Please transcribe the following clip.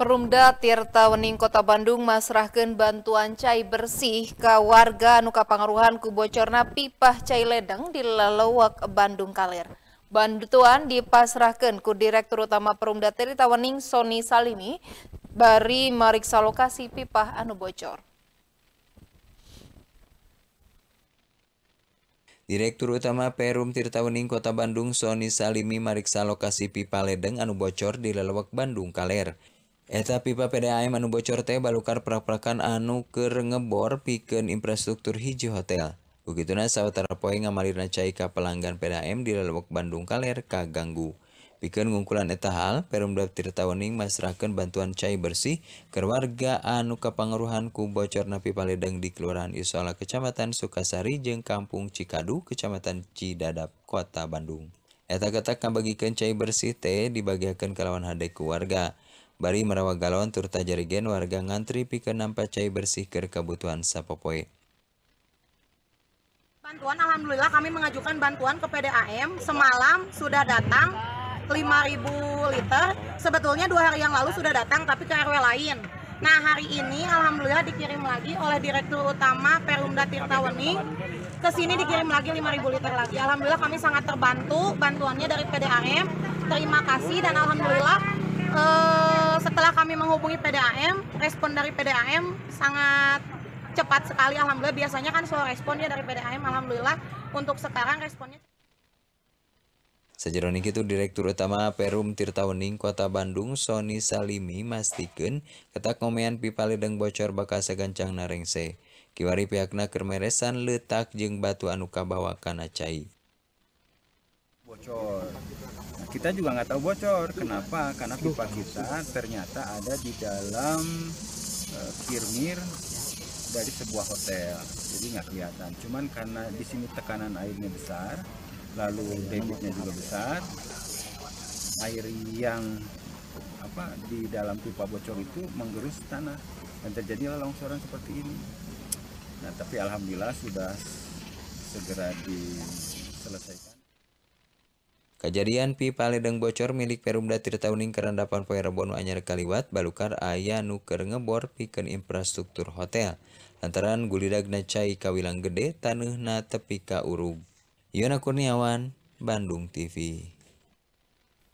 Perumda Tirta Wening Kota Bandung masrahkan bantuan cai bersih ke warga nuka pangaruhan Kubocorna pipah cai ledeng di Lelewak Bandung Kalir. Bantuan dipasrahkan ku Direktur Utama Perumda Tirta Wening Sony Salimi bari mariksa lokasi pipah anu bocor. Direktur Utama Perum Tirtawening Kota Bandung Sony Salimi mariksa lokasi pipah ledeng anu bocor di Lelewak Bandung Kaler. Eta eh, pipa PDAM anu bocor teh balukar prak-prakan anu keur ngebor pikeun infrastruktur hiji hotel. begitulah sawetara poe ngamalirna cai ka pelanggan PDAM di Lebak Bandung Kaler kaganggu. Pikeun ngungkulan eta hal, Perumda Tirtawening masrahkeun bantuan cai bersih ke warga anu kapangaruhan ku bocorna pipa ledeng di Kelurahan Isola Kecamatan Sukasari jeung Kampung Cikadu Kecamatan Cidadap Kota Bandung. Eta katakan bagikan cai bersih teh dibagikan kalawan hade ku warga. Bari merawa galon turta jarigen warga ngantri pika nampak cair bersih ke kebutuhan sapopoi. Bantuan alhamdulillah kami mengajukan bantuan ke PDAM semalam sudah datang 5000 liter. Sebetulnya dua hari yang lalu sudah datang tapi ke RW lain. Nah hari ini alhamdulillah dikirim lagi oleh Direktur Utama Perumda Tirta Wening ke sini dikirim lagi 5000 liter lagi. Alhamdulillah kami sangat terbantu bantuannya dari PDAM. Terima kasih dan alhamdulillah uh, setelah kami menghubungi PDAM, respon dari PDAM sangat cepat sekali alhamdulillah biasanya kan soal responnya dari PDAM alhamdulillah untuk sekarang responnya Sejarah itu Direktur Utama Perum Tirtawening Kota Bandung Sony Salimi mastikan ketak ngomean pipa ledeng bocor bakal segancang narengse. Kiwari pihakna kermeresan letak jeng batu anuka kabawa kana cai. Bocor kita juga nggak tahu bocor kenapa karena pipa kita ternyata ada di dalam uh, kirmir dari sebuah hotel jadi nggak kelihatan cuman karena di sini tekanan airnya besar lalu debitnya juga besar air yang apa di dalam pipa bocor itu menggerus tanah dan terjadilah longsoran seperti ini nah tapi alhamdulillah sudah segera diselesaikan Kejadian pipa ledeng bocor milik Perumda Tirtauning Kerendapan Poe Rebono Anyar Kaliwat Balukar aya nuker ngebor piken infrastruktur hotel. Lantaran Gulirag cai kawilang gede tanuhna tepi ka urug. Yona Kurniawan, Bandung TV.